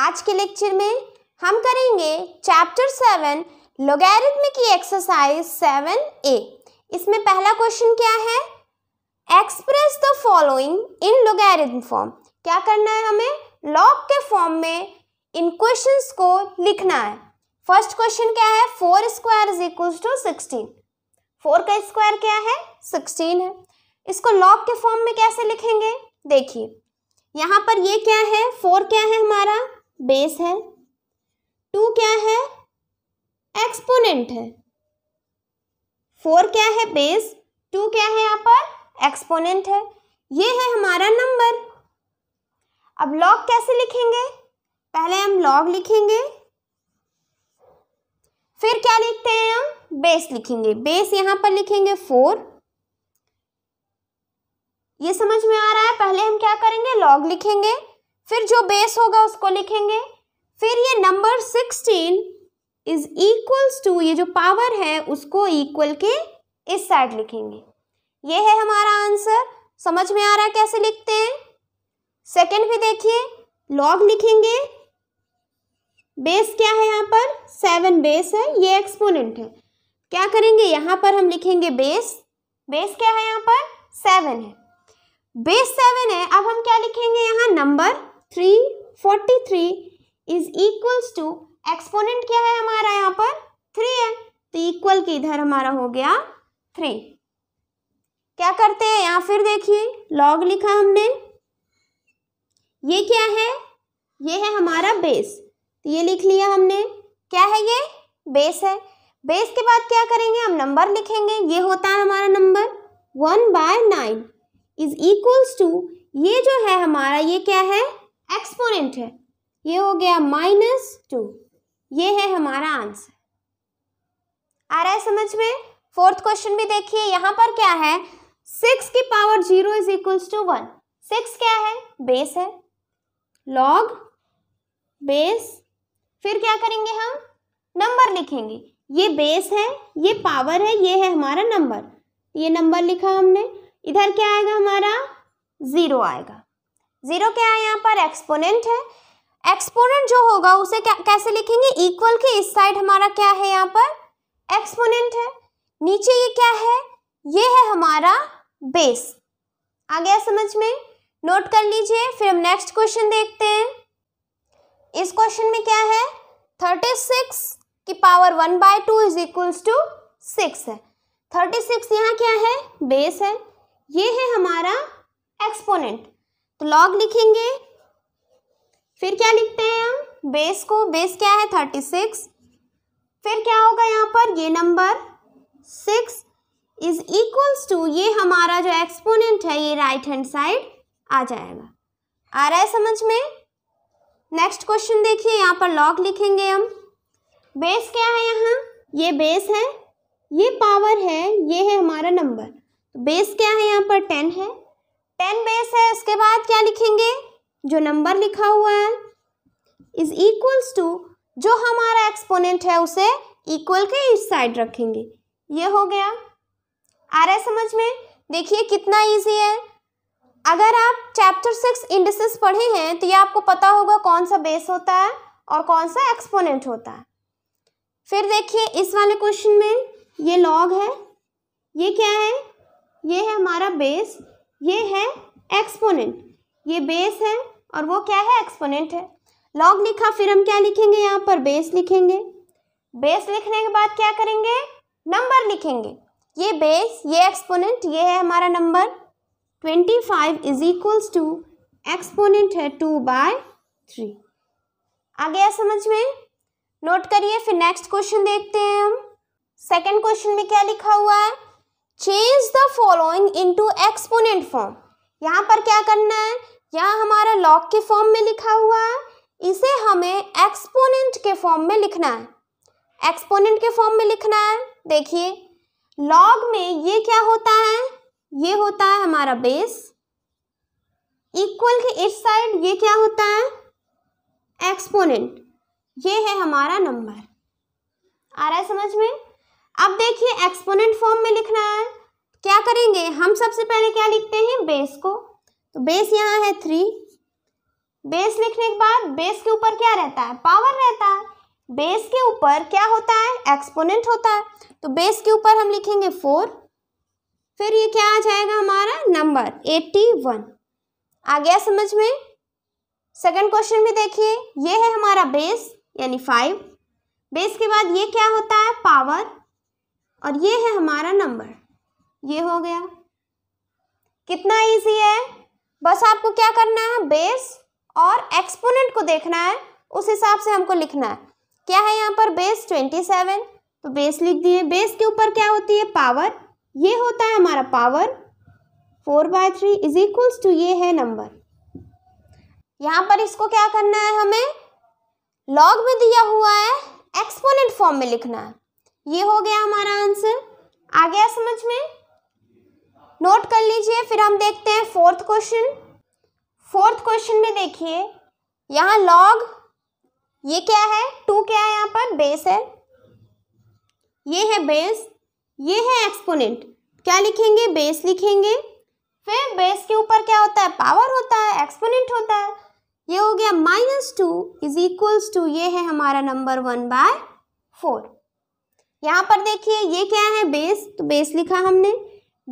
आज के लेक्चर में हम करेंगे चैप्टर सेवन लोगैरिथम की एक्सरसाइज सेवन ए इसमें पहला क्वेश्चन क्या है express the following in logarithm form क्या करना है हमें लॉग के फॉर्म में इन क्वेश्चंस को लिखना है फर्स्ट क्वेश्चन क्या है four square is equals to sixteen four का स्क्वायर क्या है सिक्सटीन है इसको लॉग के फॉर्म में कैसे लिखेंगे देखिए यहाँ पर ये क्या है फोर क्या है हमारा बेस है टू क्या है एक्सपोनेंट है फोर क्या है बेस टू क्या है यहाँ पर एक्सपोनेंट है ये है हमारा नंबर अब लॉग कैसे लिखेंगे पहले हम लॉग लिखेंगे फिर क्या लिखते हैं हम बेस लिखेंगे बेस यहाँ पर लिखेंगे फोर ये समझ में आ रहा है पहले हम क्या करेंगे लॉग लिखेंगे फिर जो बेस होगा उसको लिखेंगे फिर ये number sixteen is equals to ये जो पावर है उसको इक्वल के इस साइड लिखेंगे ये है हमारा आंसर समझ में आ रहा है कैसे लिखते हैं सेकंड भी देखिए लॉग लिखेंगे बेस क्या है यहाँ पर सेवन बेस है ये एक्सपोनेंट है क्या करेंगे यहाँ पर हम लिखेंगे बेस बेस क्या है यहाँ पर सेवन है बेस सेवन है अब हम क्या लिखेंगे यहाँ number three forty three is equals to exponent क्या है हमारा यहाँ पर थ्री है तो इक्वल के इधर हमारा हो गया थ्री क्या करते हैं यहाँ फिर देखिए लॉग लिखा हमने ये क्या है ये है हमारा बेस तो ये लिख लिया हमने क्या है ये बेस है बेस के बाद क्या करेंगे हम नंबर लिखेंगे ये होता है हमारा number one by nine is equals to ये जो है हमारा ये क्या है एक्सपोनेंट है ये हो गया माइनस टू ये है हमारा आंसर आ रहा है समझ में फोर्थ क्वेश्चन भी देखिए यहाँ पर क्या है सिक्स की power zero is equals to one six क्या है बेस है लॉग बेस फिर क्या करेंगे हम नंबर लिखेंगे ये बेस है ये पावर है ये है हमारा नंबर ये नंबर लिखा हमने इधर क्या आएगा हमारा ज़ीरो आएगा जीरो क्या है यहाँ पर एक्सपोनेंट है एक्सपोनेंट जो होगा उसे क्या कैसे लिखेंगे इक्वल के इस साइड हमारा क्या है यहाँ पर एक्सपोनेंट है नीचे ये क्या है ये है हमारा बेस आ गया समझ में नोट कर लीजिए फिर हम नेक्स्ट क्वेश्चन देखते हैं इस क्वेश्चन में क्या है थर्टी सिक्स की power one by two is equals to six है थर्टी सिक्स यहाँ क्या है बेस है ये है हमारा एक्सपोनेंट तो लॉग लिखेंगे फिर क्या लिखते हैं हम बेस को बेस क्या है थर्टी सिक्स फिर क्या होगा यहाँ पर ये number six is equals to ये हमारा जो एक्सपोनेंट है ये राइट हैंड साइड आ जाएगा आ रहा है समझ में नेक्स्ट क्वेश्चन देखिए यहाँ पर लॉग लिखेंगे हम बेस क्या है यहाँ ये बेस है ये पावर है ये है हमारा नंबर बेस तो क्या है यहाँ पर टेन है टेन बेस है उसके बाद क्या लिखेंगे जो नंबर लिखा हुआ है इज इक्वल्स टू जो हमारा एक्सपोनेंट है उसे इक्वल के इस साइड रखेंगे ये हो गया आ रहा है समझ में देखिए कितना इजी है अगर आप चैप्टर सिक्स इंडसेस पढ़े हैं तो ये आपको पता होगा कौन सा बेस होता है और कौन सा एक्सपोनेंट होता है फिर देखिए इस वाले क्वेश्चन में ये लॉग है ये क्या है ये है हमारा बेस ये है एक्सपोनेंट ये बेस है और वो क्या है एक्सपोनेंट है लॉग लिखा फिर हम क्या लिखेंगे यहाँ पर बेस लिखेंगे बेस लिखने के बाद क्या करेंगे नंबर लिखेंगे ये बेस ये एक्सपोनेंट ये है हमारा number twenty five is equals to exponent है टू बाय थ्री आ गया समझ में नोट करिए फिर नेक्स्ट क्वेश्चन देखते हैं हम सेकेंड क्वेश्चन में क्या लिखा हुआ है change the following to exponent form यहाँ पर क्या करना है यह हमारा लॉग के फॉर्म में लिखा हुआ है इसे हमें एक्सपोनेंट के फॉर्म में लिखना है एक्सपोनेंट के फॉर्म में लिखना है देखिए लॉग में ये क्या होता है ये होता है हमारा बेस इक्वल के इस साइड ये क्या होता है एक्सपोनेंट ये है हमारा नंबर आ रहा है समझ में अब देखिए एक्सपोनेंट फॉर्म में लिखना है क्या करेंगे हम सबसे पहले क्या लिखते हैं बेस को तो बेस यहाँ है थ्री बेस लिखने के बाद बेस के ऊपर क्या रहता है पावर रहता है बेस के ऊपर क्या होता है एक्सपोनेंट होता है तो बेस के ऊपर हम लिखेंगे फोर फिर ये क्या आ जाएगा हमारा नंबर एट्टी वन आ गया समझ में सेकंड क्वेश्चन भी देखिए ये है हमारा बेस यानी फाइव बेस के बाद ये क्या होता है पावर और ये है हमारा नंबर ये हो गया कितना इजी है बस आपको क्या करना है बेस और एक्सपोनेंट को देखना है उस हिसाब से हमको लिखना है क्या है यहाँ पर बेस ट्वेंटी सेवन तो बेस लिख दिए बेस के ऊपर क्या होती है पावर ये होता है हमारा power four by three is equals to ये है नंबर यहाँ पर इसको क्या करना है हमें लॉग में दिया हुआ है एक्सपोनेंट फॉर्म में लिखना है ये हो गया हमारा आंसर आ गया समझ में नोट कर लीजिए फिर हम देखते हैं फोर्थ क्वेश्चन फोर्थ क्वेश्चन में देखिए यहाँ लॉग ये क्या है टू क्या है यहाँ पर बेस है ये है बेस ये है एक्सपोनेंट क्या लिखेंगे बेस लिखेंगे फिर बेस के ऊपर क्या होता है पावर होता है एक्सपोनेंट होता है ये हो गया minus two is equals to ये है हमारा नंबर वन बाय फोर यहाँ पर देखिए ये क्या है बेस तो बेस लिखा हमने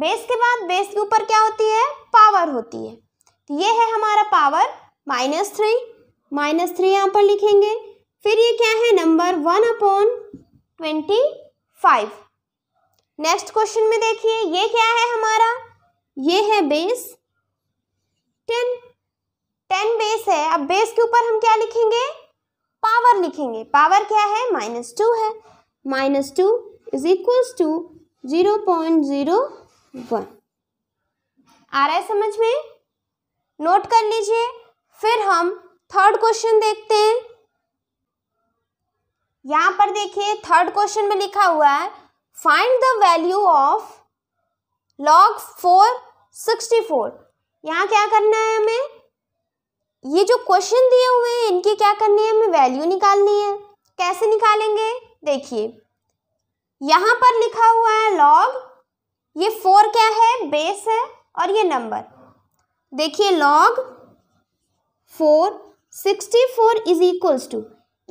बेस के बाद बेस के ऊपर क्या होती है पावर होती है तो ये है हमारा power minus three minus three यहाँ पर लिखेंगे फिर ये क्या है number one upon twenty five next question में देखिए ये क्या है हमारा ये है बेस टेन टेन बेस है अब बेस के ऊपर हम क्या लिखेंगे पावर लिखेंगे पावर क्या है माइनस टू है minus two is equals to zero point zero one आ रहा है समझ में नोट कर लीजिए फिर हम थर्ड क्वेश्चन देखते हैं यहाँ पर देखिए थर्ड क्वेश्चन में लिखा हुआ है find the value of log four sixty four यहाँ क्या करना है हमें ये जो क्वेश्चन दिए हुए हैं इनकी क्या करनी है हमें वैल्यू निकालनी है कैसे निकालेंगे देखिए यहाँ पर लिखा हुआ है लॉग ये फोर क्या है बेस है और ये नंबर देखिए log four sixty four is equals to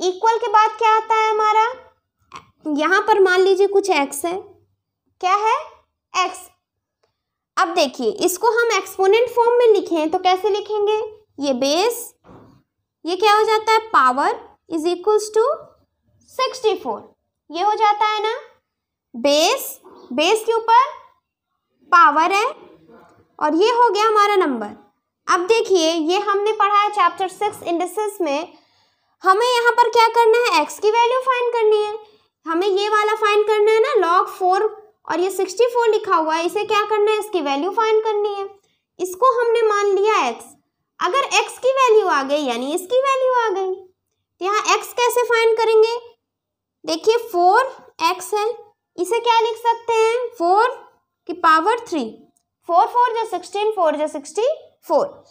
equal के बाद क्या आता है हमारा यहाँ पर मान लीजिए कुछ एक्स है क्या है एक्स अब देखिए इसको हम एक्सपोनेंट फॉर्म में लिखें तो कैसे लिखेंगे ये बेस ये क्या हो जाता है power is equals to sixty four ये हो जाता है ना बेस बेस के ऊपर पावर है और ये हो गया हमारा नंबर अब देखिए ये हमने पढ़ा है चैप्टर सिक्स इंडसेस में हमें यहाँ पर क्या करना है एक्स की वैल्यू फाइंड करनी है हमें ये वाला फाइंड करना है ना लॉग फोर और ये सिक्सटी फोर लिखा हुआ है इसे क्या करना है इसकी वैल्यू फाइंड करनी है इसको हमने मान लिया एक्स अगर एक्स की वैल्यू आ गई यानी इसकी वैल्यू आ गई तो यहाँ एक्स कैसे फाइंड करेंगे देखिए फोर एक्स है इसे क्या लिख सकते हैं फोर की पावर थ्री फोर फोर जो सिक्सटीन फोर जो सिक्सटी फोर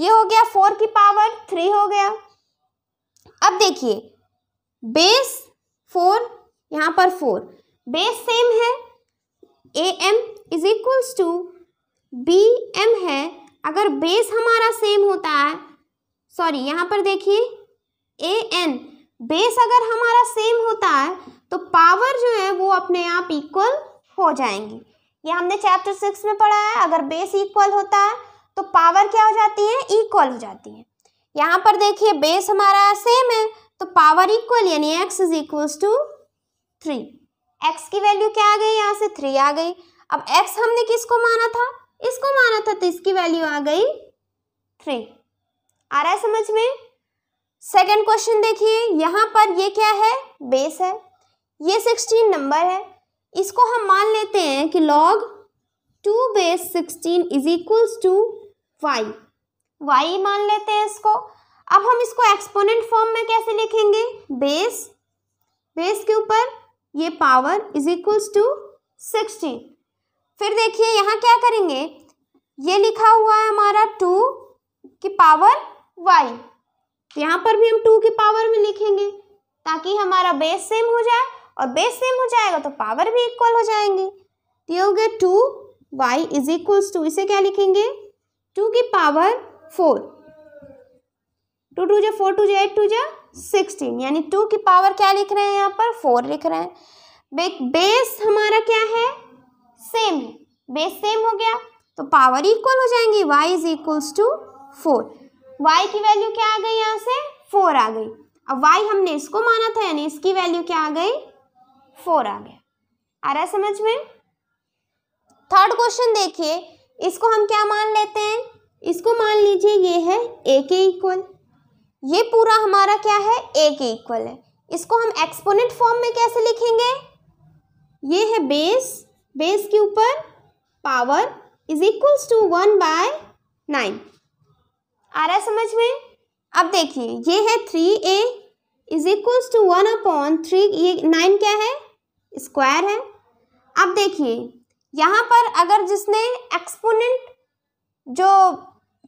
ये हो गया फोर की पावर थ्री हो गया अब देखिए बेस फोर यहाँ पर फोर बेस सेम है A M is equals to B M है अगर बेस हमारा सेम होता है सॉरी यहाँ पर देखिए ए एन बेस अगर हमारा सेम होता है तो पावर जो है वो अपने आप इक्वल हो जाएंगी ये हमने चैप्टर सिक्स में पढ़ा है अगर बेस इक्वल होता है तो पावर क्या हो जाती है इक्वल हो जाती है यहाँ पर देखिए बेस हमारा सेम है तो पावर इक्वल यानी X is equals to three X की वैल्यू क्या आ गई यहाँ से थ्री आ गई अब एक्स हमने किसको माना था इसको माना था तो इसकी वैल्यू आ गई थ्री आ रहा है समझ में सेकंड क्वेश्चन देखिए यहाँ पर ये क्या है बेस है ये सिक्सटीन नंबर है इसको हम मान लेते हैं कि log two base sixteen is equals to Y Y मान लेते हैं इसको अब हम इसको एक्सपोनेंट फॉर्म में कैसे लिखेंगे बेस बेस के ऊपर ये power is equals to sixteen फिर देखिए यहाँ क्या करेंगे ये लिखा हुआ है हमारा टू की पावर वाई तो यहाँ पर भी हम टू की पावर में लिखेंगे ताकि हमारा बेस सेम हो जाए और बेस सेम हो जाएगा तो पावर भी इक्वल हो जाएंगे तो ये हो गया two Y is equals to इसे क्या लिखेंगे टू की पावर फोर टू टू जो फोर टू जो एट टू जो सिक्सटीन यानी टू की पावर क्या लिख रहे हैं यहाँ पर फोर लिख रहे हैं बेस हमारा क्या है सेम है बेस सेम हो गया तो पावर इक्वल हो जाएंगी Y is equals to four y की वैल्यू क्या आ गई यहाँ से फोर आ गई अब y हमने इसको माना था यानी इसकी वैल्यू क्या आ गई फोर आ गया आ रहा समझ में थर्ड क्वेश्चन देखिए इसको हम क्या मान लेते हैं इसको मान लीजिए ये है ए के इक्वल ये पूरा हमारा क्या है ए के इक्वल है इसको हम एक्सपोनेंट फॉर्म में कैसे लिखेंगे ये है बेस बेस के ऊपर power is equals to one by nine आ रहा है समझ में अब देखिए ये है three A is equals to one upon three ये नाइन क्या है स्क्वायर है अब देखिए यहाँ पर अगर जिसने एक्सपोनेंट जो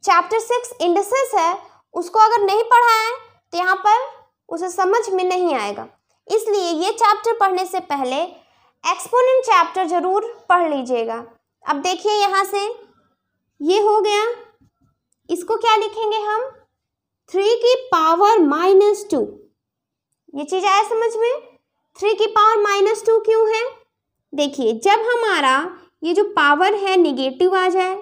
चैप्टर सिक्स इंडसेस है उसको अगर नहीं पढ़ा है तो यहाँ पर उसे समझ में नहीं आएगा इसलिए ये चैप्टर पढ़ने से पहले एक्सपोनेंट चैप्टर ज़रूर पढ़ लीजिएगा अब देखिए यहाँ से ये हो गया इसको क्या लिखेंगे हम थ्री की पावर माइनस टू ये चीज़ आया समझ में थ्री की पावर माइनस टू क्यों है देखिए जब हमारा ये जो पावर है निगेटिव आ जाए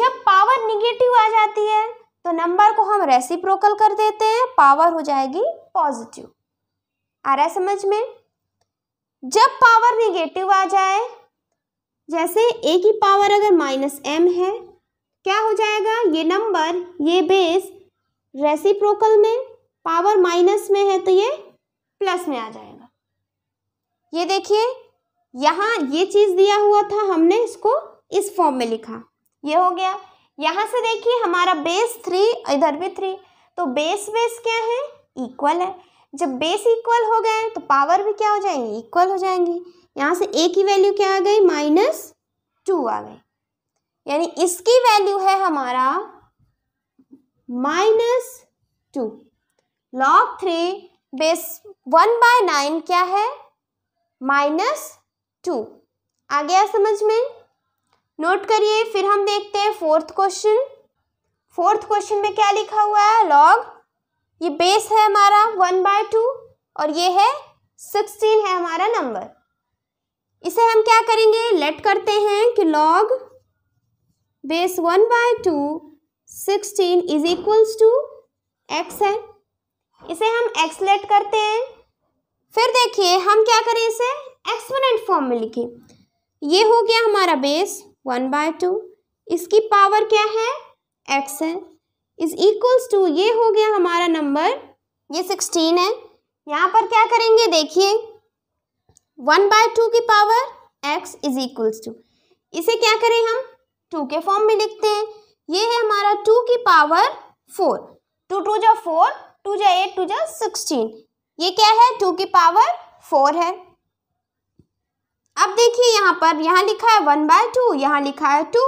जब पावर निगेटिव आ जाती है तो नंबर को हम रेसिप्रोकल कर देते हैं पावर हो जाएगी पॉजिटिव आ रहा है समझ में जब पावर निगेटिव आ जाए जैसे ए की पावर अगर माइनस एम है क्या हो जाएगा ये नंबर ये बेस रेसिप्रोकल में पावर माइनस में है तो ये प्लस में आ जाएगा ये देखिए यहाँ ये चीज़ दिया हुआ था हमने इसको इस फॉर्म में लिखा ये हो गया यहाँ से देखिए हमारा बेस थ्री इधर भी थ्री तो बेस बेस क्या है इक्वल है जब बेस इक्वल हो गए तो पावर भी क्या हो जाएंगी इक्वल हो जाएंगी यहाँ से ए की वैल्यू क्या आ गई माइनस टू आ गई यानी इसकी वैल्यू है हमारा minus two log three base one by nine क्या है माइनस टू आ गया समझ में नोट करिए फिर हम देखते हैं फोर्थ क्वेश्चन फोर्थ क्वेश्चन में क्या लिखा हुआ है लॉग ये बेस है हमारा वन बाय टू और ये है सिक्सटीन है हमारा नंबर इसे हम क्या करेंगे लेट करते हैं कि log base 1 by 2 16 is equals to x है इसे हम लेट करते हैं फिर देखिए हम क्या करें इसे एक्सपोनेंट फॉर्म में लिखें ये हो गया हमारा बेस वन बाय टू इसकी पावर क्या है एक्स है इज इक्वल्स टू ये हो गया हमारा नंबर ये सिक्सटीन है यहाँ पर क्या करेंगे देखिए वन बाय टू की power X is equals to इसे क्या करें हम टू के फॉर्म में लिखते हैं ये है हमारा टू की पावर फोर टू टू जो फोर टू जो एट टू जो सिक्सटीन ये क्या है टू की पावर फोर है अब देखिए यहाँ पर यहाँ लिखा है वन बाय टू यहाँ लिखा है टू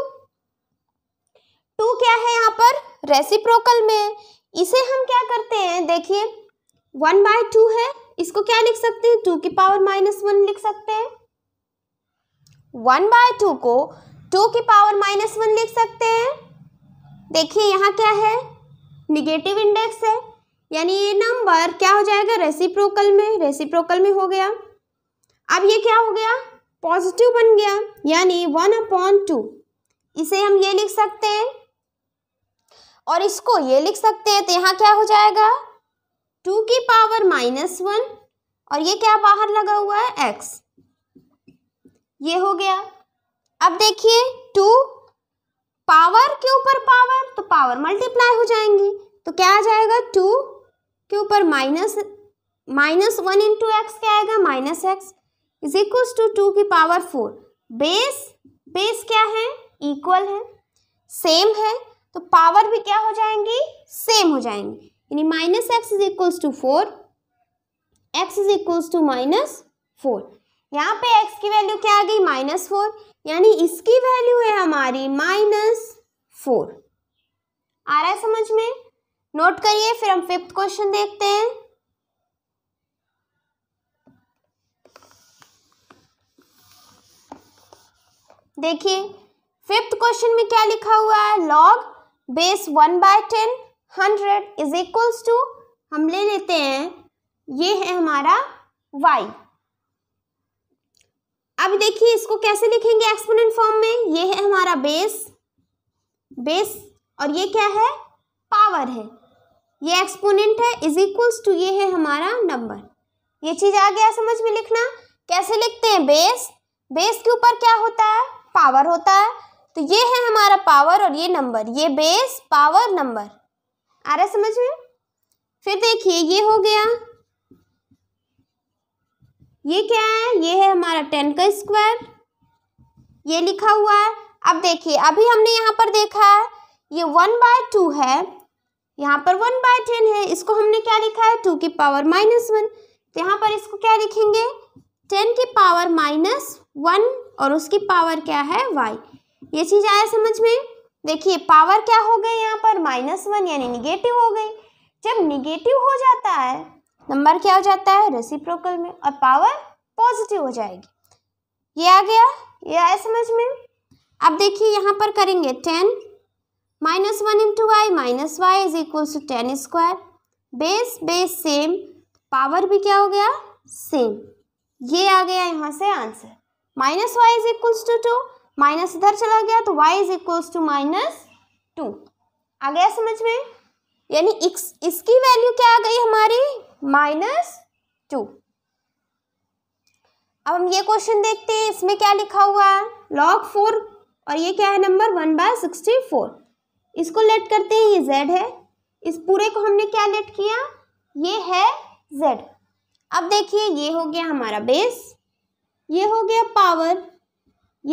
टू क्या है यहाँ पर रेसिप्रोकल में इसे हम क्या करते हैं देखिए वन बाय टू है इसको क्या लिख सकते हैं टू की पावर माइनस वन लिख सकते हैं वन बाय टू को टू की पावर माइनस वन लिख सकते हैं देखिए यहाँ क्या है निगेटिव इंडेक्स है यानी ये नंबर क्या हो जाएगा रेसिप्रोकल में रेसिप्रोकल में हो गया अब ये क्या हो गया पॉजिटिव बन गया यानी वन अपॉन टू इसे हम ये लिख सकते हैं और इसको ये लिख सकते हैं तो यहाँ क्या हो जाएगा टू की पावर माइनस वन और ये क्या बाहर लगा हुआ है एक्स ये हो गया अब देखिए टू पावर के ऊपर पावर तो पावर मल्टीप्लाई हो जाएंगी तो क्या आ जाएगा टू के ऊपर minus minus one into X क्या आएगा माइनस एक्स इज इक्व टू टू की पावर फोर बेस बेस क्या है इक्वल है सेम है तो पावर भी क्या हो जाएंगी सेम हो जाएंगी यानी minus X is equals to four X is equals to minus four यहाँ पे x की वैल्यू क्या आ गई माइनस फोर यानी इसकी वैल्यू है हमारी माइनस फोर आ रहा है समझ में नोट करिए फिर हम फिफ्थ क्वेश्चन देखते हैं देखिए फिफ्थ क्वेश्चन में क्या लिखा हुआ है log base one by ten hundred is equals to हम ले लेते हैं ये है हमारा वाई अब देखिए इसको कैसे लिखेंगे एक्सपोनेंट फॉर्म में ये है हमारा बेस बेस और ये क्या है पावर है ये एक्सपोनेंट है इज इक्वल्स टू ये है हमारा नंबर ये चीज़ आ गया समझ में लिखना कैसे लिखते हैं बेस बेस के ऊपर क्या होता है पावर होता है तो ये है हमारा पावर और ये नंबर ये बेस पावर नंबर आ रहा समझ में फिर देखिए ये हो गया ये क्या है ये है हमारा टेन का स्क्वायर ये लिखा हुआ है अब देखिए अभी हमने यहाँ पर देखा है ये वन बाय टू है यहाँ पर वन बाय टेन है इसको हमने क्या लिखा है टू की पावर माइनस वन तो यहाँ पर इसको क्या लिखेंगे टेन की पावर माइनस वन और उसकी पावर क्या है वाई ये चीज़ आया समझ में देखिए पावर क्या हो गई यहाँ पर माइनस वन यानी निगेटिव हो गई जब निगेटिव हो जाता है नंबर क्या हो जाता है रेसिप्रोकल में और पावर पॉजिटिव हो जाएगी ये आ गया ये आया समझ में अब देखिए यहाँ पर करेंगे ten minus one into Y minus Y is equals to ten square base base same power भी क्या हो गया सेम ये आ गया यहाँ से answer minus Y is equals to two minus इधर चला गया तो Y is equals to minus two आ गया समझ में यानी इसकी वैल्यू क्या आ गई हमारी माइनस टू अब हम ये क्वेश्चन देखते हैं इसमें क्या लिखा हुआ है लॉग फोर और ये क्या है number one by sixty four इसको लेट करते हैं ये जेड है इस पूरे को हमने क्या लेट किया ये है जेड अब देखिए ये हो गया हमारा बेस ये हो गया पावर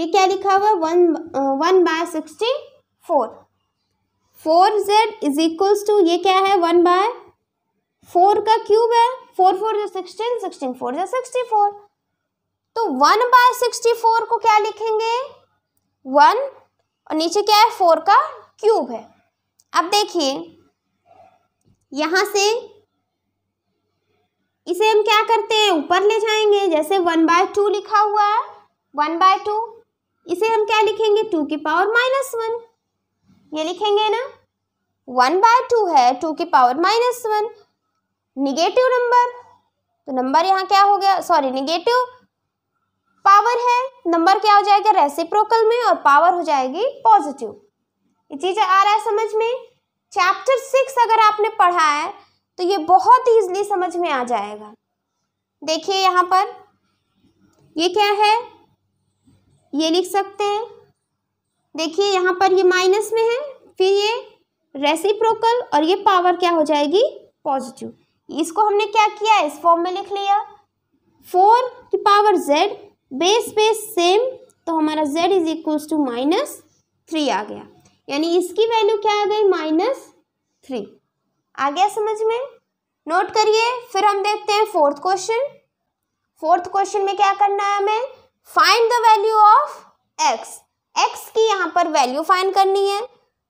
ये क्या लिखा हुआ one one by sixty four four Z is equals to ये क्या है वन बाय फोर का क्यूब है फोर फोर जो सिक्सटीन सिक्सटीन फोर जो सिक्सटी फोर तो वन बाय सिक्सटी फोर को क्या लिखेंगे वन और नीचे क्या है फोर का क्यूब है अब देखिए यहाँ से इसे हम क्या करते हैं ऊपर ले जाएंगे जैसे वन बाय टू लिखा हुआ है वन बाय टू इसे हम क्या लिखेंगे टू की पावर माइनस वन ये लिखेंगे ना वन बाय टू है टू की power minus one negative number तो नंबर यहाँ क्या हो गया सॉरी निगेटिव पावर है नंबर क्या हो जाएगा रेसिप्रोकल में और पावर हो जाएगी पॉजिटिव ये चीज आ रहा है समझ में चैप्टर सिक्स अगर आपने पढ़ा है तो ये बहुत ही ईजिली समझ में आ जाएगा देखिए यहाँ पर ये क्या है ये लिख सकते हैं देखिए यहाँ पर ये माइनस में है फिर ये रेसिप्रोकल और ये पावर क्या हो जाएगी पॉजिटिव इसको हमने क्या किया इस फॉर्म में लिख लिया फोर की power Z base base same तो हमारा Z is equals to minus three आ गया यानी इसकी वैल्यू क्या आ गई माइनस थ्री आ गया समझ में नोट करिए फिर हम देखते हैं फोर्थ क्वेश्चन फोर्थ क्वेश्चन में क्या करना है हमें find the value of X X की यहाँ पर वैल्यू फाइंड करनी है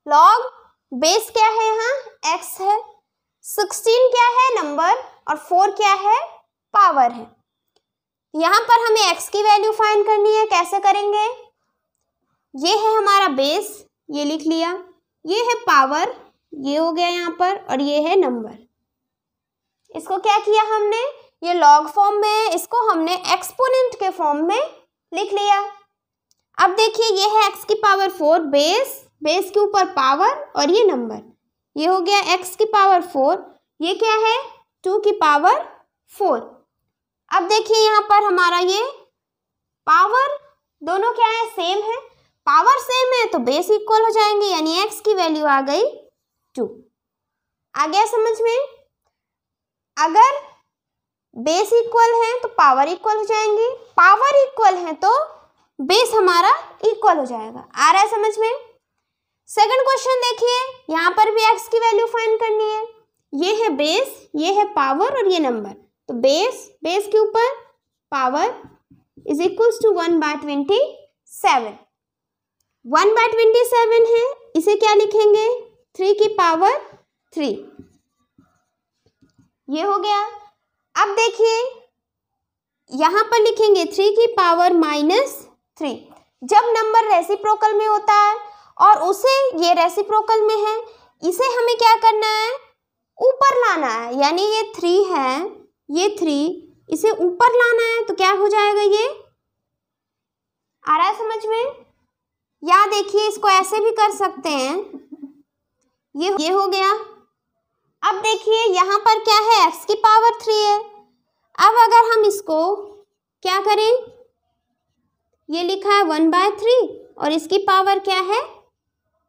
लॉग बेस क्या है यहाँ एक्स है सिक्सटीन क्या है नंबर और फोर क्या है पावर है यहाँ पर हमें एक्स की वैल्यू फाइंड करनी है कैसे करेंगे ये है हमारा बेस ये लिख लिया ये है पावर ये हो गया यहाँ पर और ये है नंबर इसको क्या किया हमने ये लॉग फॉर्म में इसको हमने एक्सपोनेंट के फॉर्म में लिख लिया अब देखिए ये है एक्स की पावर फोर बेस बेस के ऊपर पावर और ये नंबर ये हो गया एक्स की पावर फोर ये क्या है टू की पावर फोर अब देखिए यहाँ पर हमारा ये पावर दोनों क्या है सेम है पावर सेम है तो बेस इक्वल हो जाएंगे यानी एक्स की वैल्यू आ गई टू आ गया समझ में अगर बेस इक्वल है तो पावर इक्वल हो जाएंगे पावर इक्वल है तो बेस हमारा इक्वल हो जाएगा आ रहा है समझ में सेकंड क्वेश्चन देखिए यहाँ पर भी एक्स की वैल्यू फाइंड करनी है ये है बेस ये है पावर और ये नंबर तो बेस बेस के ऊपर power is equals to one by twenty seven one by twenty seven है इसे क्या लिखेंगे थ्री की पावर थ्री ये हो गया अब देखिए यहाँ पर लिखेंगे थ्री की पावर माइनस थ्री जब नंबर रेसिप्रोकल में होता है और उसे ये रेसिप्रोकल में है इसे हमें क्या करना है ऊपर लाना है यानी ये थ्री है ये थ्री इसे ऊपर लाना है तो क्या हो जाएगा ये आ रहा है समझ में या देखिए इसको ऐसे भी कर सकते हैं ये ये हो गया अब देखिए यहाँ पर क्या है एक्स की पावर थ्री है अब अगर हम इसको क्या करें ये लिखा है वन बाय थ्री और इसकी पावर क्या है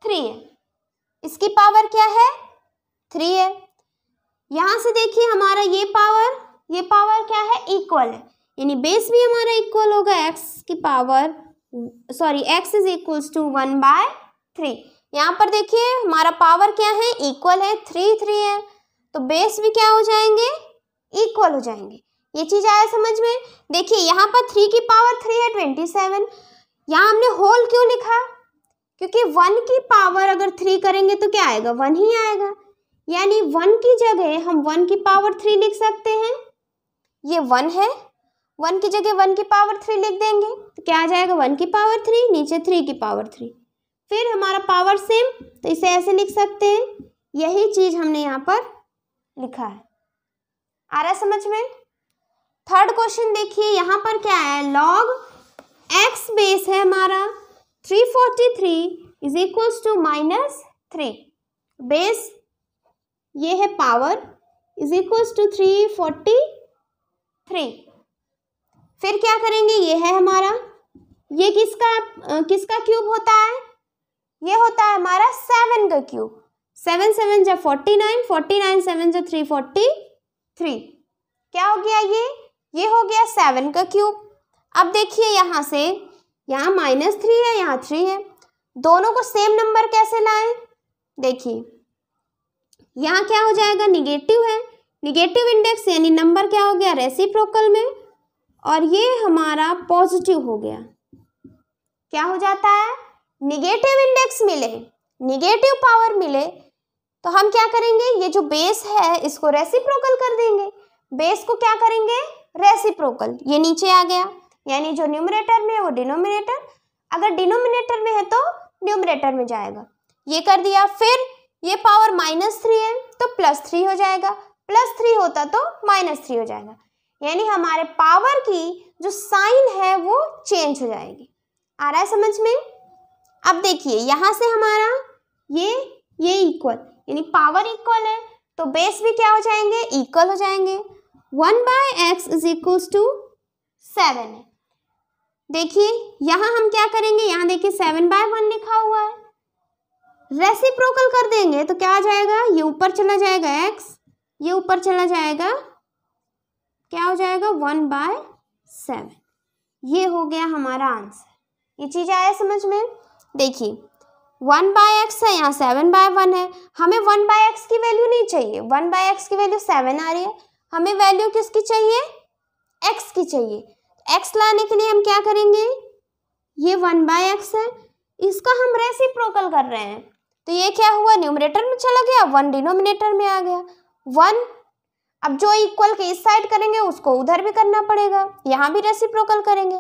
थ्री है इसकी पावर क्या है थ्री है यहाँ से देखिए हमारा ये पावर ये पावर क्या है इक्वल है यानी बेस भी हमारा इक्वल होगा एक्स की power sorry X is equals to one by three यहाँ पर देखिए हमारा पावर क्या है इक्वल है थ्री थ्री है तो बेस भी क्या हो जाएंगे इक्वल हो जाएंगे ये चीज़ आया समझ में देखिए यहाँ पर थ्री की पावर थ्री है ट्वेंटी सेवन यहाँ हमने होल क्यों लिखा क्योंकि वन की पावर अगर थ्री करेंगे तो क्या आएगा वन ही आएगा यानी वन की जगह हम वन की पावर थ्री लिख सकते हैं ये वन है वन की जगह वन की पावर थ्री लिख देंगे तो क्या आ जाएगा वन की पावर थ्री नीचे थ्री की पावर थ्री फिर हमारा पावर सेम तो इसे ऐसे लिख सकते हैं यही चीज़ हमने यहाँ पर लिखा है आ रहा समझ में थर्ड क्वेश्चन देखिए यहाँ पर क्या है लॉग एक्स बेस है हमारा 343 is equals to minus three base ये है power is equals to three forty three फिर क्या करेंगे ये है हमारा ये किसका किसका क्यूब होता है ये होता है हमारा सेवन का क्यूब सेवन सेवन जो forty nine forty nine seven जो थ्री फोर्टी थ्री क्या हो गया ये ये हो गया सेवन का क्यूब अब देखिए यहाँ से यहाँ माइनस थ्री है यहाँ थ्री है दोनों को सेम नंबर कैसे लाएं देखिए यहाँ क्या हो जाएगा निगेटिव है निगेटिव इंडेक्स यानी नंबर क्या हो गया रेसिप्रोकल में और ये हमारा पॉजिटिव हो गया क्या हो जाता है निगेटिव इंडेक्स मिले निगेटिव पावर मिले तो हम क्या करेंगे ये जो बेस है इसको रेसिप्रोकल कर देंगे बेस को क्या करेंगे रेसिप्रोकल ये नीचे आ गया यानी जो न्यूमरेटर में है वो डिनोमिनेटर अगर डिनोमिनेटर में है तो न्यूमरेटर में जाएगा ये कर दिया फिर ये पावर माइनस थ्री है तो प्लस थ्री हो जाएगा प्लस थ्री होता तो माइनस थ्री हो जाएगा यानी हमारे पावर की जो साइन है वो चेंज हो जाएगी आ रहा है समझ में अब देखिए यहाँ से हमारा ये ये इक्वल यानी पावर इक्वल है तो बेस भी क्या हो जाएंगे इक्वल हो जाएंगे one by X is equals to seven है देखिए यहाँ हम क्या करेंगे यहाँ देखिए सेवन बाय वन लिखा हुआ है रेसिप्रोकल कर देंगे तो क्या आ जाएगा ये ऊपर चला जाएगा एक्स ये ऊपर चला जाएगा क्या हो जाएगा वन बाय सेवन ये हो गया हमारा आंसर ये चीज़ आया समझ में देखिए वन बाय एक्स है यहाँ सेवन बाय वन है हमें वन बाय एक्स की वैल्यू नहीं चाहिए वन बाय एक्स की वैल्यू सेवन आ रही है हमें वैल्यू किसकी चाहिए एक्स की चाहिए एक्स लाने के लिए हम क्या करेंगे ये वन बाय एक्स है इसका हम रेसिप्रोकल कर रहे हैं तो ये क्या हुआ न्यूमिनेटर में चला गया वन डिनोमिनेटर में आ गया वन अब जो इक्वल के इस साइड करेंगे उसको उधर भी करना पड़ेगा यहाँ भी रेसिप्रोकल करेंगे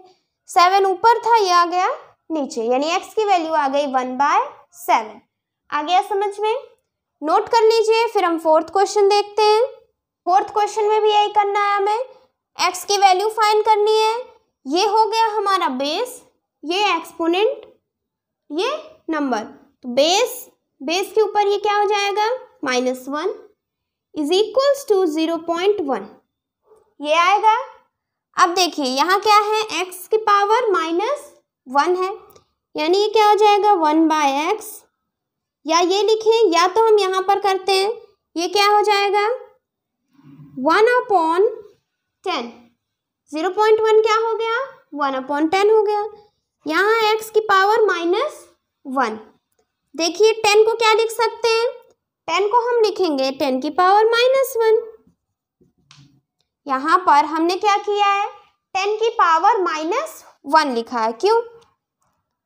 सेवन ऊपर था ये आ गया नीचे यानी एक्स की वैल्यू आ गई वन बाय सेवन आ गया समझ में नोट कर लीजिए फिर हम फोर्थ क्वेश्चन देखते हैं फोर्थ क्वेश्चन में भी यही करना है हमें एक्स की वैल्यू फाइंड करनी है ये हो गया हमारा बेस ये एक्सपोनेंट ये नंबर तो बेस बेस के ऊपर ये क्या हो जाएगा minus one is equals to zero point one ये आएगा अब देखिए यहाँ क्या है एक्स की पावर माइनस वन है यानी ये क्या हो जाएगा वन बाय एक्स या ये लिखें या तो हम यहाँ पर करते हैं ये क्या हो जाएगा one upon ten zero point one क्या हो गया वन अपॉन टेन हो गया यहाँ एक्स की पावर माइनस वन देखिए टेन को क्या लिख सकते हैं टेन को हम लिखेंगे टेन की पावर माइनस वन यहाँ पर हमने क्या किया है टेन की पावर माइनस वन लिखा है क्यों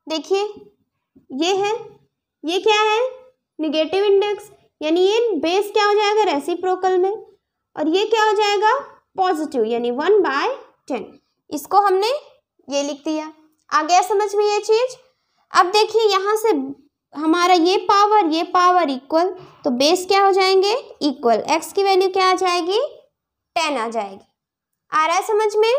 देखिए ये है ये क्या है निगेटिव इंडेक्स यानी ये बेस क्या हो जाएगा रेसिप्रोकल में और ये क्या हो जाएगा पॉजिटिव यानी वन बाय टेन इसको हमने ये लिख दिया आ गया समझ में ये चीज अब देखिए यहाँ से हमारा ये पावर ये पावर इक्वल तो बेस क्या हो जाएंगे इक्वल एक्स की वैल्यू क्या आ जाएगी टेन आ जाएगी आ रहा है समझ में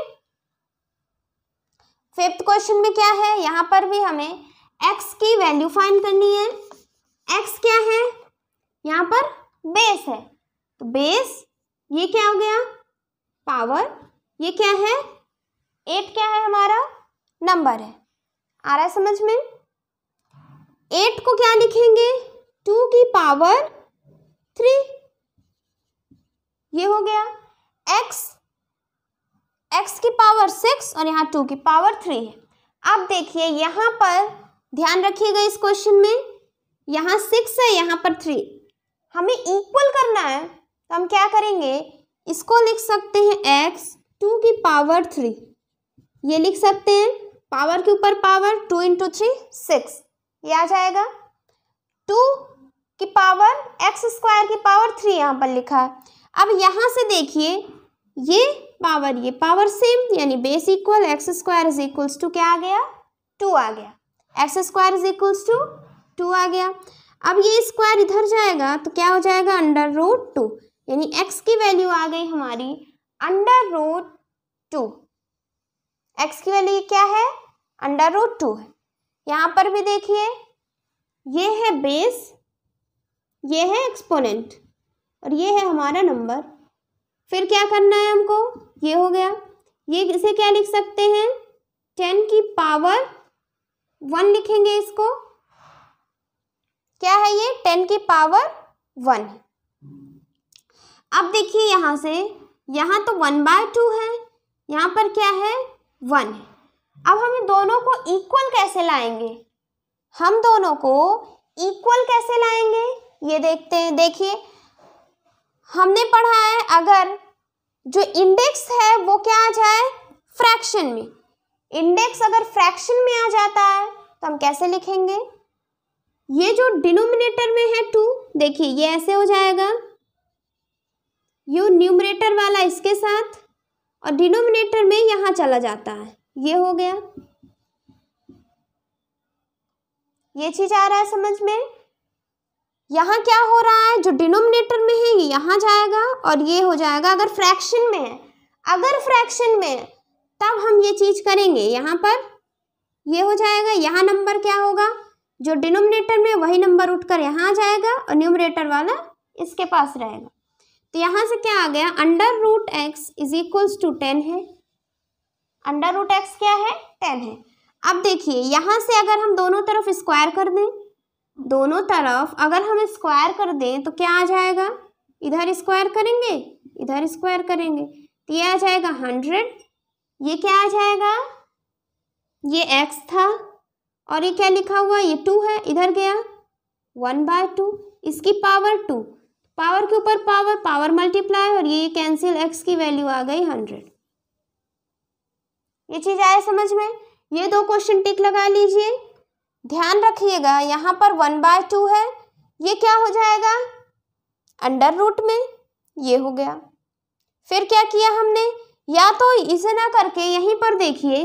फिफ्थ क्वेश्चन में क्या है यहाँ पर भी हमें एक्स की वैल्यू फाइंड करनी है एक्स क्या है यहाँ पर बेस है तो बेस ये क्या हो गया पावर ये क्या है एट क्या है हमारा नंबर है आ रहा है समझ में एट को क्या लिखेंगे टू की पावर थ्री ये हो गया एक्स एक्स की पावर सिक्स और यहाँ टू की पावर थ्री है अब देखिए यहाँ पर ध्यान रखिएगा इस क्वेश्चन में यहाँ सिक्स है यहाँ पर थ्री हमें इक्वल करना है तो हम क्या करेंगे इसको लिख सकते हैं एक्स टू की पावर थ्री ये लिख सकते हैं पावर के ऊपर power two into three six ये आ जाएगा टू की पावर एक्स स्क्वायर की पावर थ्री यहाँ पर लिखा है अब यहाँ से देखिए ये पावर ये पावर सेम यानी base equal X square is equals to क्या आ गया टू आ गया X square is equals to two आ गया अब ये स्क्वायर इधर जाएगा तो क्या हो जाएगा अंडर रूट टू यानी x की वैल्यू आ गई हमारी अंडर रूट टू एक्स की वैल्यू क्या है अंडर रूट टू है यहाँ पर भी देखिए ये है बेस ये है एक्सपोनेंट और ये है हमारा नंबर फिर क्या करना है हमको ये हो गया ये इसे क्या लिख सकते हैं टेन की पावर वन लिखेंगे इसको क्या है ये टेन की पावर वन है अब देखिए यहाँ से यहाँ तो वन बाय टू है यहाँ पर क्या है वन है अब हम दोनों को इक्वल कैसे लाएंगे हम दोनों को इक्वल कैसे लाएंगे ये देखते हैं देखिए हमने पढ़ा है अगर जो इंडेक्स है वो क्या आ जाए फ्रैक्शन में इंडेक्स अगर फ्रैक्शन में आ जाता है तो हम कैसे लिखेंगे ये जो डिनोमिनेटर में है टू देखिए ये ऐसे हो जाएगा यू न्यूमरेटर वाला इसके साथ और डिनोमिनेटर में यहाँ चला जाता है ये हो गया ये चीज आ रहा है समझ में यहाँ क्या हो रहा है जो डिनोमिनेटर में है ये यहाँ जाएगा और ये हो जाएगा अगर फ्रैक्शन में है अगर फ्रैक्शन में तब हम ये चीज करेंगे यहाँ पर ये हो जाएगा यहाँ नंबर क्या होगा जो डिनोमिनेटर में वही नंबर उठकर यहाँ आ जाएगा और न्यूमरेटर वाला इसके पास रहेगा तो यहाँ से क्या आ गया under root X is equals to ten है अंडर रूट एक्स क्या है टेन है अब देखिए यहाँ से अगर हम दोनों तरफ स्क्वायर कर दें दोनों तरफ अगर हम स्क्वायर कर दें तो क्या आ जाएगा इधर स्क्वायर करेंगे इधर स्क्वायर करेंगे तो ये आ जाएगा हंड्रेड ये क्या आ जाएगा ये एक्स था और ये क्या लिखा हुआ ये टू है इधर गया वन बाय टू इसकी पावर टू पावर के ऊपर पावर पावर मल्टीप्लाई और ये कैंसिल एक्स की वैल्यू आ गई हंड्रेड ये चीज़ आया समझ में ये दो क्वेश्चन टिक लगा लीजिए ध्यान रखिएगा यहाँ पर वन बाय टू है ये क्या हो जाएगा अंडर रूट में ये हो गया फिर क्या किया हमने या तो इसे ना करके यहीं पर देखिए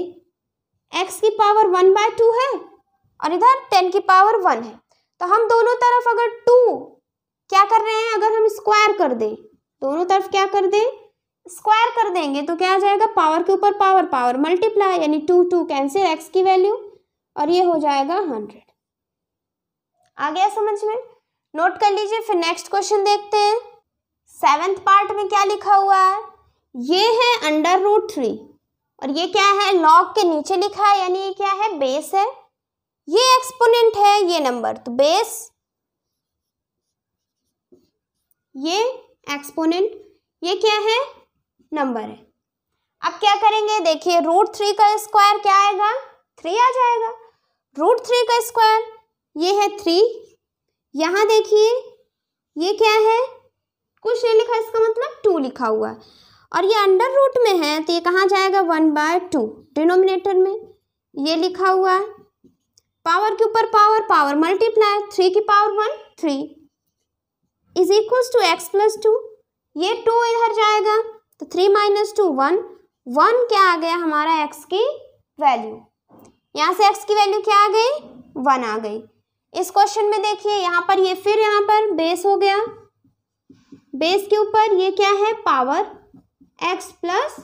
एक्स की पावर वन बाय टू है और इधर टेन की पावर वन है तो हम दोनों तरफ अगर टू क्या कर रहे हैं अगर हम स्क्वायर कर दें दोनों तरफ क्या कर दें स्क्वायर कर देंगे तो क्या आ जाएगा पावर के ऊपर पावर पावर मल्टीप्लाई यानी टू टू कैंसिल एक्स की वैल्यू और ये हो जाएगा हंड्रेड आ गया समझ में नोट कर लीजिए फिर नेक्स्ट क्वेश्चन देखते हैं सेवेंथ पार्ट में क्या लिखा हुआ है ये है अंडर रूट थ्री और ये क्या है लॉग के नीचे लिखा है यानी ये क्या है बेस है ये एक्सपोनेंट है ये नंबर तो बेस ये एक्सपोनेंट ये क्या है नंबर है अब क्या करेंगे देखिए रूट थ्री का स्क्वायर क्या आएगा थ्री आ जाएगा रूट थ्री का स्क्वायर ये है थ्री यहाँ देखिए ये क्या है कुछ नहीं लिखा इसका मतलब टू लिखा हुआ है और ये अंडर रूट में है तो ये कहाँ जाएगा वन बाय टू डिनोमिनेटर में ये लिखा हुआ है पावर के ऊपर पावर पावर मल्टीप्लाई थ्री की power one three is equals to X plus two ये टू इधर जाएगा तो three minus two one one क्या आ गया हमारा एक्स की वैल्यू यहाँ से एक्स की वैल्यू क्या आ गई वन आ गई इस क्वेश्चन में देखिए यहाँ पर ये फिर यहाँ पर बेस हो गया बेस के ऊपर ये क्या है पावर एक्स प्लस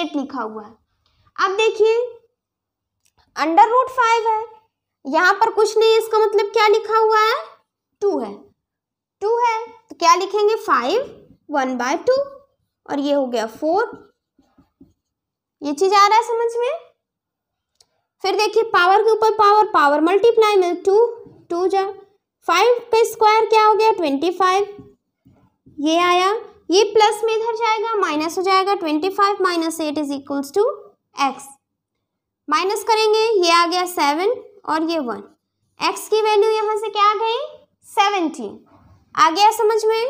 एट लिखा हुआ है अब देखिए अंडर रूट फाइव है यहाँ पर कुछ नहीं इसका मतलब क्या लिखा हुआ है टू है टू है तो क्या लिखेंगे फाइव वन बाय टू और ये हो गया फोर ये चीज़ आ रहा है समझ में फिर देखिए पावर के ऊपर पावर पावर मल्टीप्लाई में टू टू जा फाइव पे स्क्वायर क्या हो गया ट्वेंटी फाइव ये आया ये प्लस में इधर जाएगा माइनस हो जाएगा twenty five minus eight is equals to X minus करेंगे ये आ गया सेवन और ये वन एक्स की वैल्यू यहाँ से क्या आ गई सेवनटीन आ गया समझ में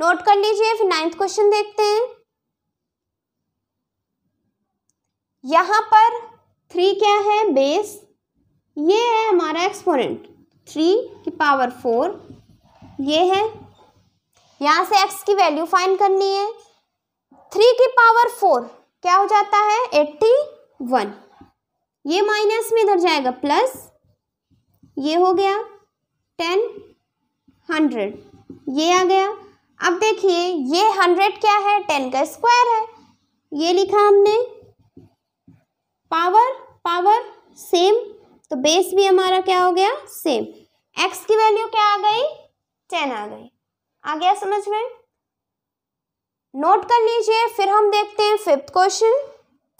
नोट कर लीजिए फिर नाइन्थ क्वेश्चन देखते हैं यहाँ पर थ्री क्या है बेस ये है हमारा एक्सपोनेंट थ्री की पावर फोर ये है यहाँ से एक्स की वैल्यू फाइंड करनी है थ्री की पावर फोर क्या हो जाता है एट्टी वन ये माइनस में इधर जाएगा प्लस ये हो गया टेन हंड्रेड ये आ गया अब देखिए ये हंड्रेड क्या है टेन का स्क्वायर है ये लिखा हमने पावर पावर सेम तो बेस भी हमारा क्या हो गया सेम एक्स की वैल्यू क्या आ गई टेन आ गई आ गया समझ में नोट कर लीजिए फिर हम देखते हैं फिफ्थ क्वेश्चन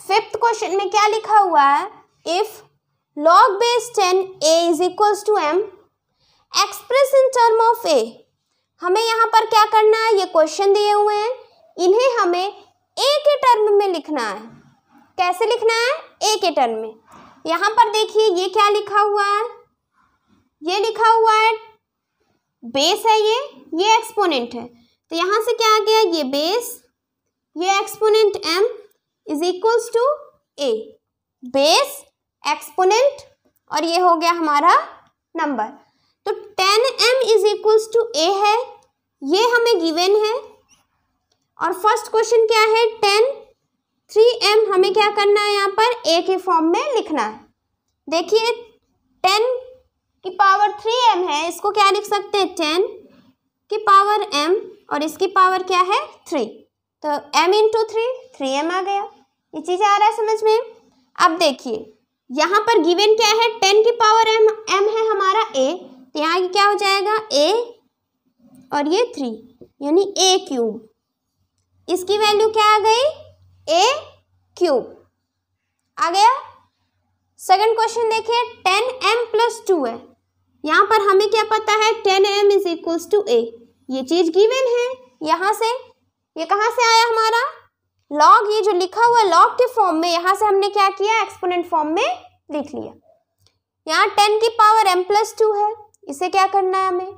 फिफ्थ क्वेश्चन में क्या लिखा हुआ है if log base ten A is equal to M express in term of A हमें यहाँ पर क्या करना है ये क्वेश्चन दिए हुए हैं इन्हें हमें एक के टर्म में लिखना है कैसे लिखना है ए के टर्म में यहाँ पर देखिए ये क्या लिखा हुआ है ये लिखा हुआ है बेस है ये ये एक्सपोनेंट है तो यहाँ से क्या आ गया ये बेस ये exponent M is equals to A base exponent और ये हो गया हमारा नंबर तो ten M is equals to A है ये हमें गिवन है और फर्स्ट क्वेश्चन क्या है टेन थ्री एम हमें क्या करना है यहाँ पर ए के फॉर्म में लिखना है देखिए टेन की पावर थ्री एम है इसको क्या लिख सकते हैं टेन की पावर एम और इसकी पावर क्या है थ्री तो M into three three M आ गया ये चीज़ आ रहा है समझ में अब देखिए यहाँ पर गिवन क्या है टेन की पावर एम एम है हमारा ए यहाँ क्या हो जाएगा a और ये थ्री यानी ए क्यूब इसकी वैल्यू क्या आ गई ए क्यूब आ गया सेकंड क्वेश्चन देखिए टेन एम प्लस टू है यहाँ पर हमें क्या पता है ten M is equals to A ये चीज़ गिवन है यहाँ से ये कहाँ से आया हमारा लॉग ये जो लिखा हुआ लॉग के फॉर्म में यहाँ से हमने क्या किया एक्सपोनेंट फॉर्म में लिख लिया यहाँ टेन की पावर एम प्लस टू है इसे क्या करना है हमें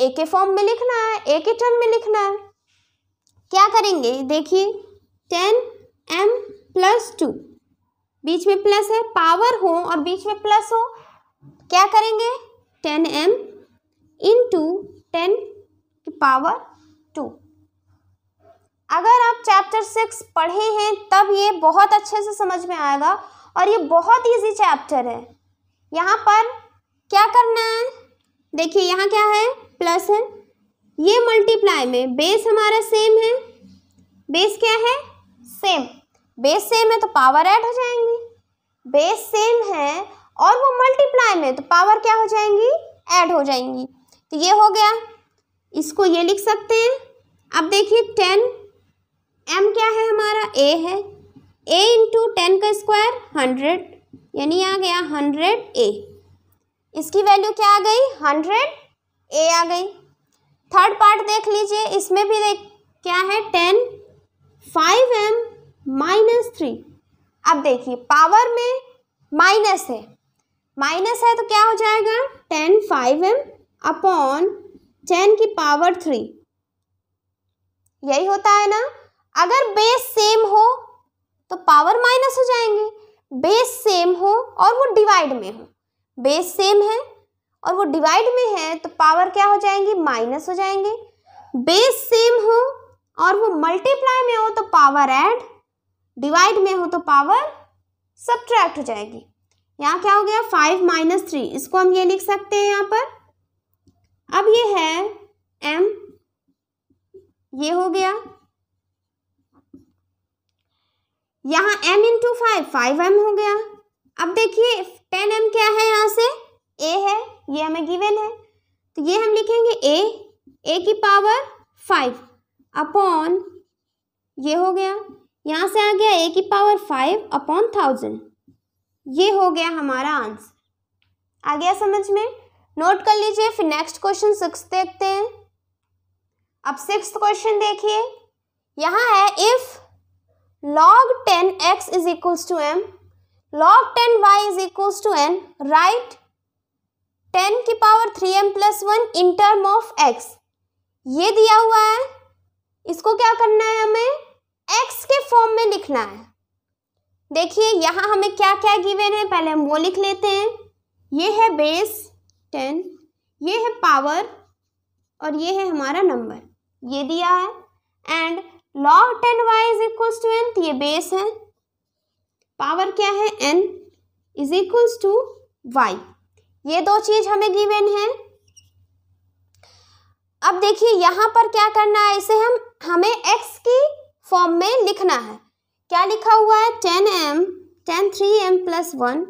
ए के फॉर्म में लिखना है ए के टर्म में लिखना है क्या करेंगे देखिए टेन एम प्लस टू बीच में प्लस है पावर हो और बीच में प्लस हो क्या करेंगे ten M into ten की पावर टू अगर आप चैप्टर सिक्स पढ़े हैं तब ये बहुत अच्छे से समझ में आएगा और ये बहुत इजी चैप्टर है यहाँ पर क्या करना है देखिए यहाँ क्या है प्लस है ये मल्टीप्लाई में बेस हमारा सेम है बेस क्या है सेम बेस सेम है तो पावर ऐड हो जाएंगी बेस सेम है और वो मल्टीप्लाई में तो पावर क्या हो जाएंगी ऐड हो जाएंगी तो ये हो गया इसको ये लिख सकते हैं अब देखिए टेन एम क्या है हमारा ए है ए इंटू टेन का स्क्वायर हंड्रेड यानी आ गया हंड्रेड ए इसकी वैल्यू क्या आ गई हंड्रेड ए आ गई थर्ड पार्ट देख लीजिए इसमें भी देख क्या है ten five M minus three अब देखिए पावर में माइनस है माइनस है तो क्या हो जाएगा ten five M upon ten की पावर थ्री यही होता है ना अगर बेस सेम हो तो पावर माइनस हो जाएंगे बेस सेम हो और वो डिवाइड में हो बेस सेम है और वो डिवाइड में है तो पावर क्या हो जाएंगी माइनस हो जाएंगे बेस सेम हो और वो मल्टीप्लाई में हो तो पावर ऐड डिवाइड में हो तो पावर सब्ट्रैक्ट हो जाएगी यहाँ क्या हो गया फाइव माइनस थ्री इसको हम ये लिख सकते हैं यहाँ पर अब ये है एम ये हो गया यहाँ m into five five M हो गया अब देखिए टेन एम क्या है यहाँ से ए है ये हमें गिवन है तो ये हम लिखेंगे ए ए की पावर फाइव अपॉन ये हो गया यहाँ से आ गया ए की पावर फाइव अपॉन थाउजेंड ये हो गया हमारा आंसर आ गया समझ में नोट कर लीजिए फिर नेक्स्ट क्वेश्चन सिक्स देखते हैं अब सिक्स क्वेश्चन देखिए यहाँ है if log ten X is equals to M log 10y is equals to n write 10 की power 3m plus one in term of x ये दिया हुआ है इसको क्या करना है हमें x के फॉर्म में लिखना है देखिए यहाँ हमें क्या क्या गिवेन है पहले हम वो लिख लेते हैं ये है बेस 10 ये है पावर और ये है हमारा नंबर ये दिया है and log 10y is equals to N तो ये बेस है पावर क्या है N is equals to Y ये दो चीज हमें गिवेन है अब देखिए यहां पर क्या करना है इसे हम हमें एक्स की फॉर्म में लिखना है क्या लिखा हुआ है ten M ten three M plus one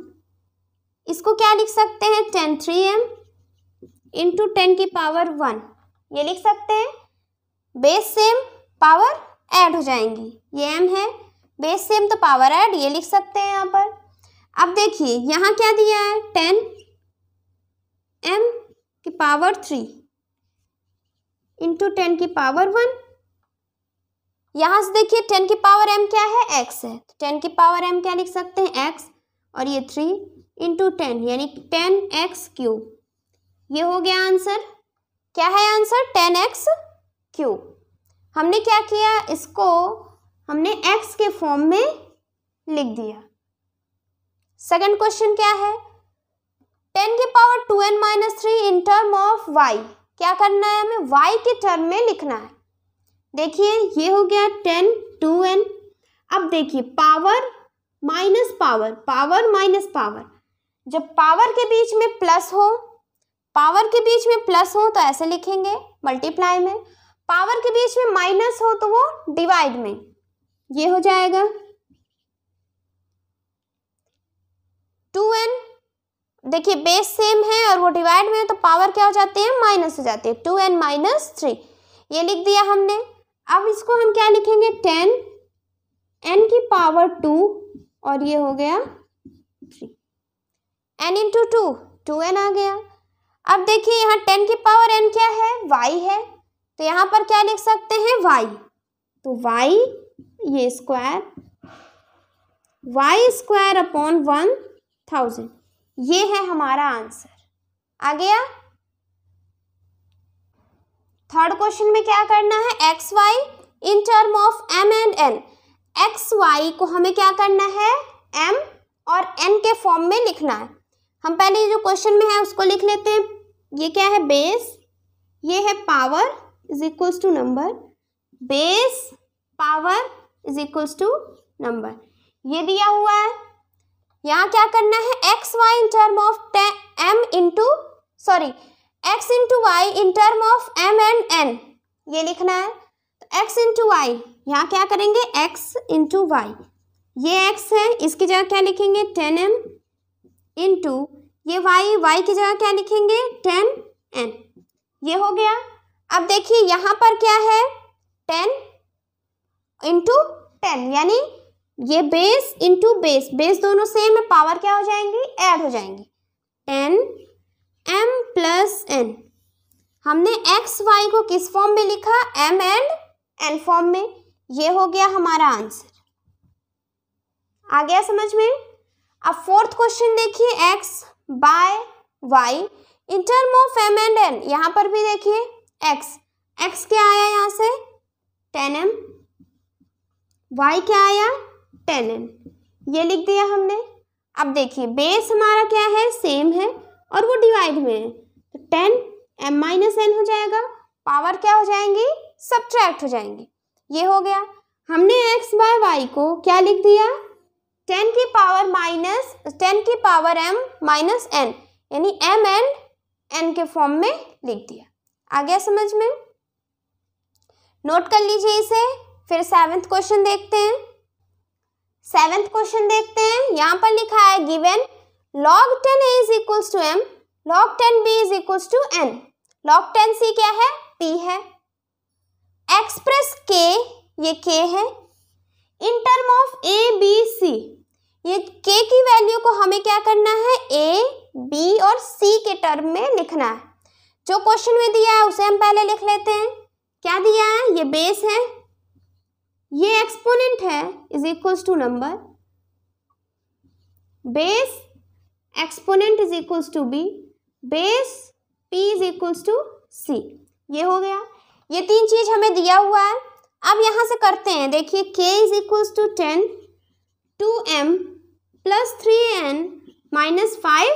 इसको क्या लिख सकते हैं ten three M into ten की पावर वन ये लिख सकते हैं बेस सेम पावर ऐड हो जाएंगी ये एम है बेस सेम तो पावर ऐड ये लिख सकते हैं यहाँ पर अब देखिए यहाँ क्या दिया है टेन एम की पावर थ्री इंटू टेन की पावर वन यहाँ से देखिए टेन की पावर एम क्या है एक्स है तो टेन की पावर एम क्या लिख सकते हैं एक्स और ये थ्री इंटू टेन यानी टेन एक्स क्यूब ये हो गया आंसर क्या है आंसर टेन एक्स क्यूब हमने क्या किया इसको हमने एक्स के फॉर्म में लिख दिया सेकंड क्वेश्चन क्या है टेन के power two N minus three in term of Y क्या करना है हमें वाई के टर्म में लिखना है देखिए ये हो गया टेन टू एन अब देखिए power minus power power minus power जब पावर के बीच में प्लस हो पावर के बीच में प्लस हो तो ऐसे लिखेंगे मल्टीप्लाई में पावर के बीच में माइनस हो तो वो डिवाइड में ये हो जाएगा टू एन देखिए बेस सेम है और वो डिवाइड में है तो पावर क्या हो जाती है माइनस हो जाती है टू एन माइनस थ्री ये लिख दिया हमने अब इसको हम क्या लिखेंगे टेन एन की पावर टू और ये हो गया three N into two two N आ गया अब देखिए यहाँ टेन की पावर एन क्या है वाई है तो यहाँ पर क्या लिख सकते हैं वाई तो वाई ये square Y square upon one thousand ये है हमारा आंसर आ गया थर्ड क्वेश्चन में क्या करना है X Y in term of M and N X Y को हमें क्या करना है एम और एन के फॉर्म में लिखना है हम पहले जो क्वेश्चन में है उसको लिख लेते हैं ये क्या है बेस ये है power is equals to number base power is equals to number ये दिया हुआ है यहाँ क्या करना है X Y in term of M into sorry X into Y in term of M and N ये लिखना है तो एक्स इंटू वाई यहाँ क्या करेंगे एक्स इंटू वाई ये एक्स है इसकी जगह क्या लिखेंगे टेन एम इंटू ये वाई वाई की जगह क्या लिखेंगे टेन एन ये हो गया अब देखिए यहाँ पर क्या है टेन इंटू टेन यानी ये बेस इंटू बेस बेस दोनों सेम है पावर क्या हो जाएंगी ऐड हो जाएंगी टेन एम प्लस एन हमने एक्स वाई को किस फॉर्म में लिखा एम एंड एन फॉर्म में ये हो गया हमारा आंसर आ गया समझ में अब फोर्थ क्वेश्चन देखिए X by Y in term of M and N यहाँ पर भी देखिए एक्स एक्स क्या आया यहाँ से टेन एम वाई क्या आया टेन एन ये लिख दिया हमने अब देखिए बेस हमारा क्या है सेम है और वो डिवाइड में है तो टेन एम माइनस एन हो जाएगा पावर क्या हो जाएंगी सब्ट्रैक्ट हो जाएंगे ये हो गया हमने एक्स बाय वाई को क्या लिख दिया टेन की पावर माइनस टेन की पावर एम माइनस एन यानी एम एन एन के फॉर्म में लिख दिया आ गया समझ में नोट कर लीजिए इसे फिर सेवेंथ क्वेश्चन देखते हैं सेवेंथ क्वेश्चन देखते हैं यहाँ पर लिखा है given log 10 a is equals to m log 10 b is equals to n log 10 c क्या है p है एक्सप्रेस k ये k है in term of A B C ये k की वैल्यू को हमें क्या करना है a b और c के टर्म में लिखना है जो क्वेश्चन में दिया है उसे हम पहले लिख लेते हैं क्या दिया है ये बेस है ये एक्सपोनेंट है is equals to number base exponent is equals to B base P is equals to C ये हो गया ये तीन चीज हमें दिया हुआ है अब यहाँ से करते हैं देखिए K is equals to ten two M plus three N minus five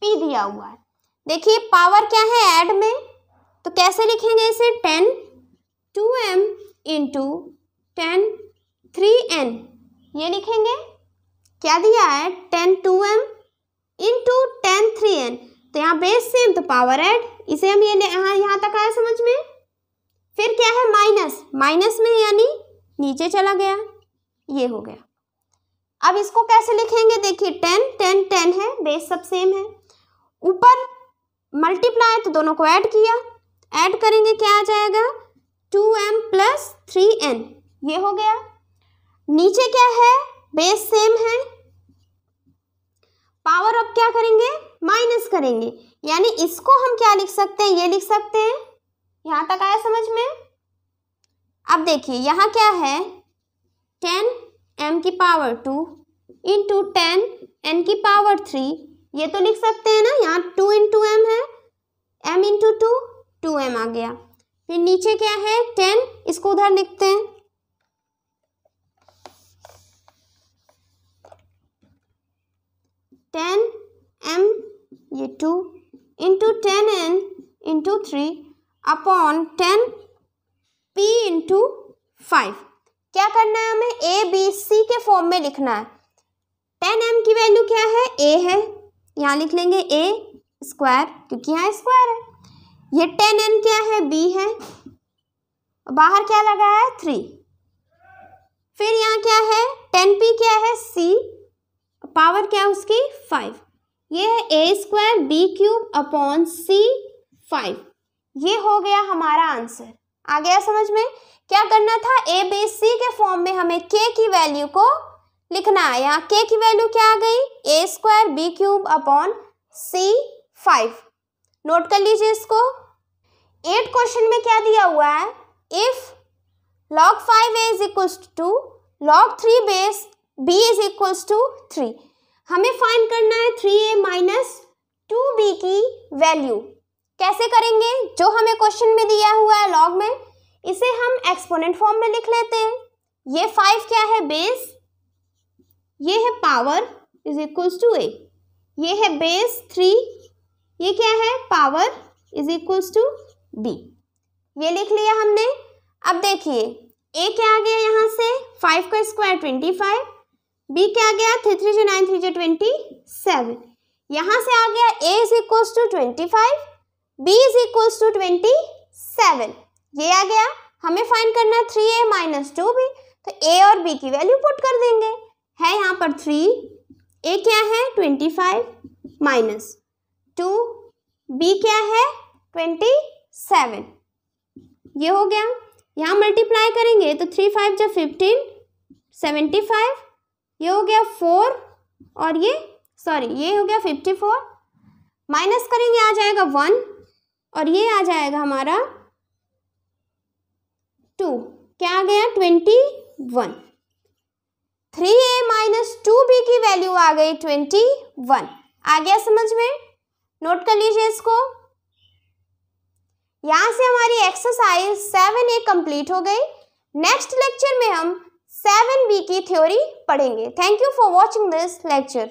P दिया हुआ है देखिए पावर क्या है ऐड में तो कैसे लिखेंगे इसे ten two M into ten three N ये लिखेंगे क्या दिया है ten two M into ten three N तो यहाँ बेस सेम तो पावर एड इसे हम ये यहाँ यहाँ तक आया समझ में फिर क्या है माइनस माइनस में यानी नीचे चला गया ये हो गया अब इसको कैसे लिखेंगे देखिए टेन टेन टेन है बेस सब सेम है ऊपर मल्टीप्लाई तो दोनों को ऐड किया ऐड करेंगे क्या आ जाएगा two M plus three N ये हो गया नीचे क्या है बेस सेम है पावर अब क्या करेंगे माइनस करेंगे यानी इसको हम क्या लिख सकते हैं ये लिख सकते हैं यहां तक आया समझ में अब देखिए यहां क्या है टेन एम की power two into ten N की पावर थ्री ये तो लिख सकते हैं ना यहाँ टू इंटू एम है M into two two M आ गया फिर नीचे क्या है टेन इसको उधर लिखते हैं टेन एम ये two into ten N into three upon ten P into five क्या करना है हमें ए बी सी के फॉर्म में लिखना है टेन एम की वैल्यू क्या है ए है यहाँ लिख लेंगे ए स्क्वायर क्योंकि यहाँ स्क्वायर है ये टेन एन क्या है बी है बाहर क्या लगा है थ्री फिर यहाँ क्या है टेन पी क्या है सी पावर क्या है उसकी फाइव ये है A square B cube upon C five ये हो गया हमारा आंसर आ गया समझ में क्या करना था ए बी सी के फॉर्म में हमें के की वैल्यू को लिखना है यहाँ के की वैल्यू क्या आ गई A square B cube upon C five note कर लीजिए इसको एट क्वेश्चन में क्या दिया हुआ है if log five A is equals to log three base b is equals to three हमें फाइन करना है three A minus two B की वैल्यू कैसे करेंगे जो हमें क्वेश्चन में दिया हुआ है लॉग में इसे हम एक्सपोनेंट फॉर्म में लिख लेते हैं ये फाइव क्या है बेस ये है power is equals to A ये है बेस थ्री ये क्या है power is equals to B ये लिख लिया हमने अब देखिए ए क्या आ गया यहाँ से फाइव का स्क्वायर ट्वेंटी फाइव बी क्या गया थ्री थ्री जो नाइन थ्री जो ट्वेंटी सेवन यहाँ से आ गया A is equals to twenty five B is equals to twenty seven ये आ गया हमें फाइन करना three A minus two B तो ए और बी की वैल्यू पुट कर देंगे है यहाँ पर थ्री ए क्या है twenty five minus two B क्या है ट्वेंटी सेवन ये हो गया यहाँ मल्टीप्लाई करेंगे तो थ्री फाइव जो फिफ्टीन सेवेंटी फाइव ये हो गया फोर और ये सॉरी ये हो गया फिफ्टी फोर माइनस करेंगे आ जाएगा वन और ये आ जाएगा हमारा टू क्या आ गया twenty one three A minus two B की वैल्यू आ गई ट्वेंटी वन आ गया समझ में नोट कर लीजिए इसको यहाँ से हमारी एक्सरसाइज सेवन ए कंप्लीट हो गई नेक्स्ट लेक्चर में हम सेवन बी की थ्योरी पढ़ेंगे thank you for watching this lecture